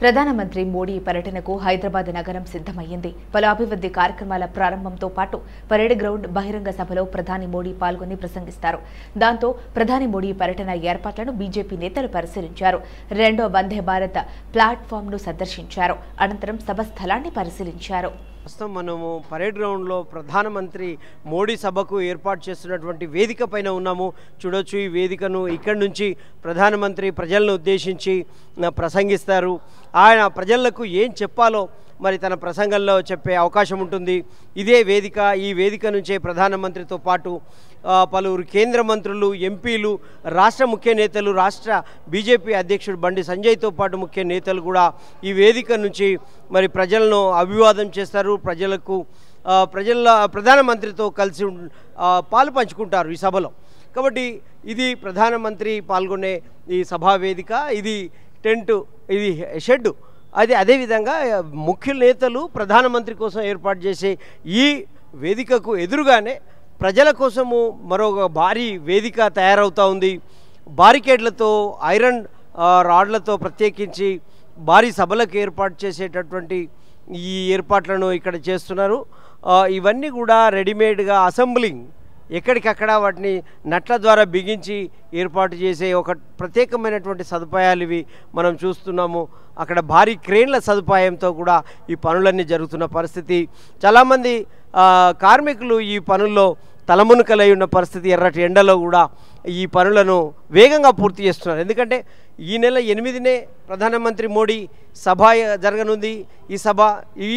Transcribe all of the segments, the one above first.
ప్రధానమంత్రి మోడీ పర్యటనకు హైదరాబాద్ నగరం సిద్ధమయ్యింది పలు అభివృద్ధి కార్యక్రమాల ప్రారంభంతో పాటు పరేడ్ గ్రౌండ్ బహిరంగ సభలో ప్రధాని మోడీ పాల్గొని ప్రసంగిస్తారు దాంతో ప్రధాని మోడీ పర్యటన ఏర్పాట్లను బీజేపీ నేతలు పరిశీలించారు రెండో వందే భారత్ ప్లాట్ఫామ్ను సందర్శించారు అనంతరం సభ స్థలాన్ని పరిశీలించారు ప్రస్తుతం మనము పరేడ్ గ్రౌండ్లో ప్రధానమంత్రి మోడీ సభకు ఏర్పాటు చేస్తున్నటువంటి వేదిక పైన ఉన్నాము చూడొచ్చు ఈ వేదికను ఇక్కడి నుంచి ప్రధానమంత్రి ప్రజలను ఉద్దేశించి ప్రసంగిస్తారు ఆయన ప్రజలకు ఏం చెప్పాలో మరి తన ప్రసంగంలో చెప్పే అవకాశం ఉంటుంది ఇదే వేదిక ఈ వేదిక నుంచే ప్రధానమంత్రితో పాటు పలువురు కేంద్ర మంత్రులు ఎంపీలు రాష్ట్ర ముఖ్య నేతలు రాష్ట్ర బీజేపీ అధ్యక్షుడు బండి సంజయ్తో పాటు ముఖ్య నేతలు కూడా ఈ వేదిక నుంచి మరి ప్రజలను అభివాదం చేస్తారు ప్రజలకు ప్రజల ప్రధానమంత్రితో కలిసి పాలు పంచుకుంటారు ఈ సభలో కాబట్టి ఇది ప్రధానమంత్రి పాల్గొనే ఈ సభా వేదిక ఇది టెంటు ఇది షెడ్డు అదే అదేవిధంగా ముఖ్య నేతలు ప్రధానమంత్రి కోసం ఏర్పాటు చేసే ఈ వేదికకు ఎదురుగానే ప్రజల కోసము మరొక భారీ వేదిక తయారవుతూ ఉంది బారికేడ్లతో ఐరన్ రాడ్లతో ప్రత్యేకించి భారీ సభలకు ఏర్పాటు చేసేటటువంటి ఈ ఏర్పాట్లను ఇక్కడ చేస్తున్నారు ఇవన్నీ కూడా రెడీమేడ్గా అసెంబ్లింగ్ ఎక్కడికక్కడ వాటిని నట్ల ద్వారా బిగించి ఏర్పాటు చేసే ఒక ప్రత్యేకమైనటువంటి సదుపాయాలు ఇవి మనం చూస్తున్నాము అక్కడ భారీ క్రేన్ల సదుపాయంతో కూడా ఈ పనులన్నీ జరుగుతున్న పరిస్థితి చాలామంది కార్మికులు ఈ పనుల్లో తలమునుకలై ఉన్న పరిస్థితి ఎర్రటి ఎండలో కూడా ఈ పనులను వేగంగా పూర్తి చేస్తున్నారు ఎందుకంటే ఈ నెల ఎనిమిదినే ప్రధానమంత్రి మోడీ సభ జరగనుంది ఈ సభ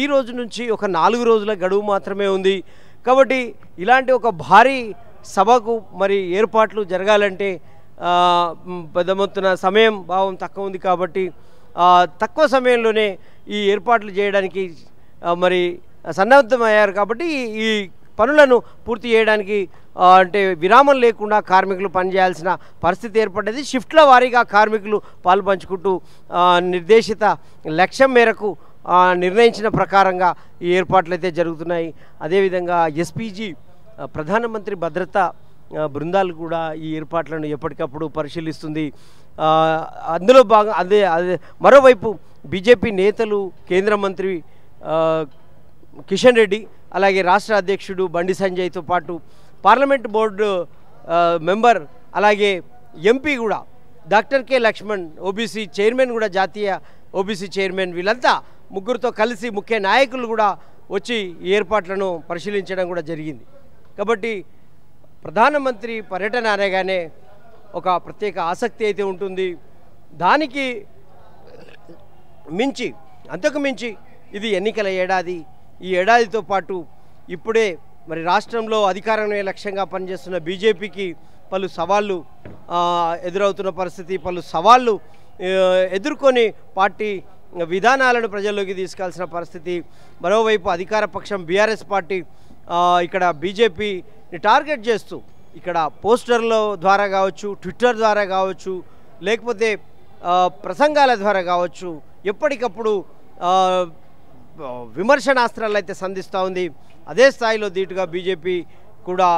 ఈ రోజు నుంచి ఒక నాలుగు రోజుల గడువు మాత్రమే ఉంది కాబట్టి ఇలాంటి ఒక భారీ సభకు మరి ఏర్పాట్లు జరగాలంటే పెద్ద మొత్తున సమయం భావం తక్కువ ఉంది కాబట్టి తక్కువ సమయంలోనే ఈ ఏర్పాట్లు చేయడానికి మరి సన్నద్ధమయ్యారు కాబట్టి ఈ పనులను పూర్తి చేయడానికి అంటే విరామం లేకుండా కార్మికులు పనిచేయాల్సిన పరిస్థితి ఏర్పడ్డది షిఫ్ట్ల వారీగా కార్మికులు పాల్పంచుకుంటూ నిర్దేశిత లక్ష్యం మేరకు నిర్ణయించిన ప్రకారంగా ఈ ఏర్పాట్లు అయితే జరుగుతున్నాయి అదేవిధంగా ఎస్పీజీ ప్రధానమంత్రి భద్రతా బృందాలు కూడా ఈ ఏర్పాట్లను ఎప్పటికప్పుడు పరిశీలిస్తుంది అందులో భాగం అదే అదే మరోవైపు బీజేపీ నేతలు కేంద్ర మంత్రి కిషన్ రెడ్డి అలాగే రాష్ట్ర అధ్యక్షుడు బండి సంజయ్తో పాటు పార్లమెంట్ బోర్డు మెంబర్ అలాగే ఎంపీ కూడా doctor K Laxman OBC chairman కూడా జాతీయ ఓబీసీ చైర్మన్ వీళ్ళంతా ముగ్గురితో కలిసి ముఖ్య నాయకులు కూడా వచ్చి ఏర్పాట్లను పరిశీలించడం కూడా జరిగింది కాబట్టి ప్రధానమంత్రి పర్యటన అనగానే ఒక ప్రత్యేక ఆసక్తి అయితే ఉంటుంది దానికి మించి అంతకు మించి ఇది ఎన్నికల ఏడాది ఈ ఏడాదితో పాటు ఇప్పుడే మరి రాష్ట్రంలో అధికారమే లక్ష్యంగా పనిచేస్తున్న బీజేపీకి పలు సవాళ్ళు ఎదురవుతున్న పరిస్థితి పలు సవాళ్ళు ఎదుర్కొని పార్టీ విధానాలను ప్రజల్లోకి తీసుకెళ్లాల్సిన పరిస్థితి మరోవైపు అధికార పక్షం బీఆర్ఎస్ పార్టీ ఇక్కడ బీజేపీని టార్గెట్ చేస్తూ ఇక్కడ పోస్టర్ల ద్వారా కావచ్చు ట్విట్టర్ ద్వారా కావచ్చు లేకపోతే ప్రసంగాల ద్వారా కావచ్చు ఎప్పటికప్పుడు విమర్శనాస్త్రాలు అయితే సంధిస్తూ ఉంది అదే స్థాయిలో దీటుగా బీజేపీ కూడా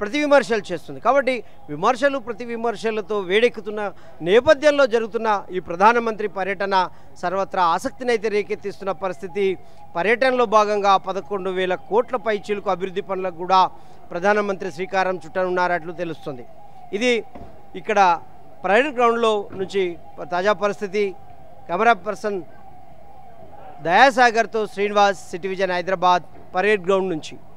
ప్రతి విమర్శలు చేస్తుంది కాబట్టి విమర్శలు ప్రతి విమర్శలతో వేడెక్కుతున్న నేపథ్యంలో జరుగుతున్న ఈ ప్రధానమంత్రి పర్యటన సర్వత్రా ఆసక్తిని అయితే రేకెత్తిస్తున్న పరిస్థితి పర్యటనలో భాగంగా పదకొండు వేల కోట్ల పైచీలకు అభివృద్ధి పనులకు కూడా ప్రధానమంత్రి శ్రీకారం చుట్టనున్నారట్లు తెలుస్తుంది ఇది ఇక్కడ ప్రైవేట్ గ్రౌండ్లో నుంచి తాజా పరిస్థితి కెమెరా పర్సన్ దయాసాగర్తో శ్రీనివాస్ సిటివిజన్ హైదరాబాద్ పరేడ్ గ్రౌండ్ నుంచి